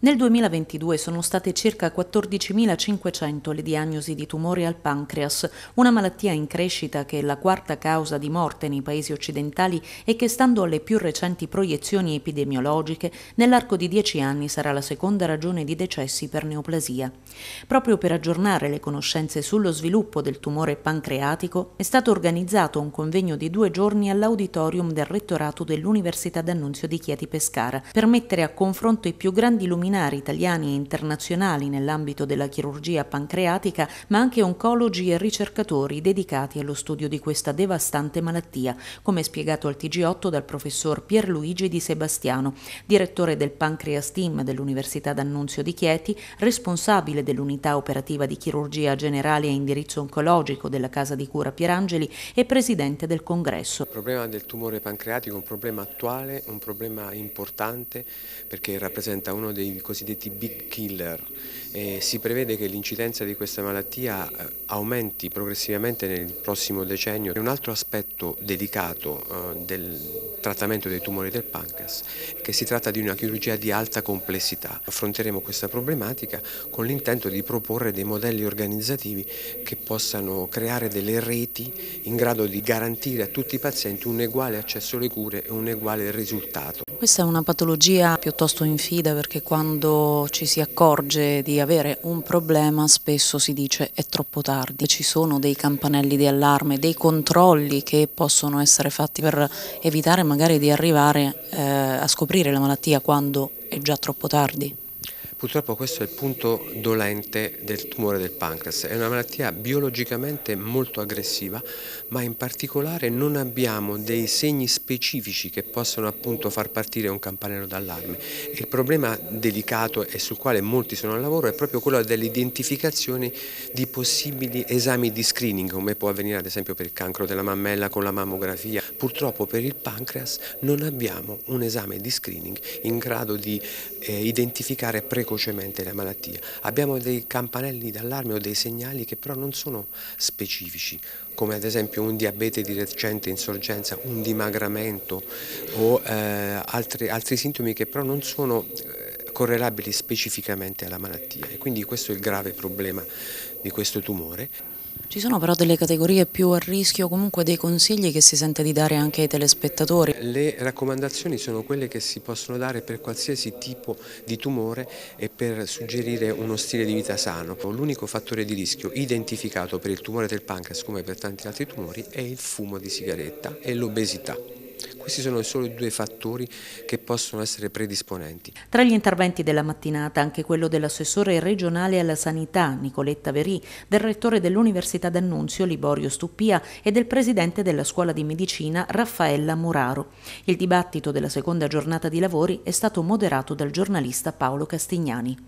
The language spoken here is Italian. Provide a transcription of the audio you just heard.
Nel 2022 sono state circa 14.500 le diagnosi di tumore al pancreas, una malattia in crescita che è la quarta causa di morte nei paesi occidentali e che, stando alle più recenti proiezioni epidemiologiche, nell'arco di dieci anni sarà la seconda ragione di decessi per neoplasia. Proprio per aggiornare le conoscenze sullo sviluppo del tumore pancreatico è stato organizzato un convegno di due giorni all'auditorium del rettorato dell'Università d'Annunzio di Chieti Pescara per mettere a confronto i più grandi luminari straordinari italiani e internazionali nell'ambito della chirurgia pancreatica, ma anche oncologi e ricercatori dedicati allo studio di questa devastante malattia, come spiegato al TG8 dal professor Pierluigi Di Sebastiano, direttore del Pancreas Team dell'Università d'Annunzio di Chieti, responsabile dell'unità operativa di chirurgia generale e indirizzo oncologico della Casa di Cura Pierangeli e presidente del congresso. Il problema del tumore pancreatico è un problema attuale, un problema importante perché rappresenta uno dei i cosiddetti big killer e si prevede che l'incidenza di questa malattia eh, aumenti progressivamente nel prossimo decennio. Un altro aspetto delicato eh, del trattamento dei tumori del pancreas è che si tratta di una chirurgia di alta complessità. Affronteremo questa problematica con l'intento di proporre dei modelli organizzativi che possano creare delle reti in grado di garantire a tutti i pazienti un eguale accesso alle cure e un eguale risultato. Questa è una patologia piuttosto infida perché quando quando ci si accorge di avere un problema spesso si dice è troppo tardi, ci sono dei campanelli di allarme, dei controlli che possono essere fatti per evitare magari di arrivare eh, a scoprire la malattia quando è già troppo tardi. Purtroppo questo è il punto dolente del tumore del pancreas, è una malattia biologicamente molto aggressiva, ma in particolare non abbiamo dei segni specifici che possano appunto far partire un campanello d'allarme. Il problema delicato e sul quale molti sono al lavoro è proprio quello dell'identificazione di possibili esami di screening, come può avvenire ad esempio per il cancro della mammella con la mammografia. Purtroppo per il pancreas non abbiamo un esame di screening in grado di eh, identificare precocemente precocemente la malattia. Abbiamo dei campanelli d'allarme o dei segnali che però non sono specifici, come ad esempio un diabete di recente insorgenza, un dimagramento o eh, altri, altri, sintomi che però non sono eh, correlabili specificamente alla malattia e quindi questo è il grave problema di questo tumore. Ci sono però delle categorie più a rischio, comunque dei consigli che si sente di dare anche ai telespettatori? Le raccomandazioni sono quelle che si possono dare per qualsiasi tipo di tumore e per suggerire uno stile di vita sano. L'unico fattore di rischio identificato per il tumore del pancreas come per tanti altri tumori è il fumo di sigaretta e l'obesità. Questi sono solo i due fattori che possono essere predisponenti. Tra gli interventi della mattinata anche quello dell'assessore regionale alla sanità Nicoletta Verì, del rettore dell'Università d'Annunzio Liborio Stuppia e del presidente della scuola di medicina Raffaella Muraro. Il dibattito della seconda giornata di lavori è stato moderato dal giornalista Paolo Castignani.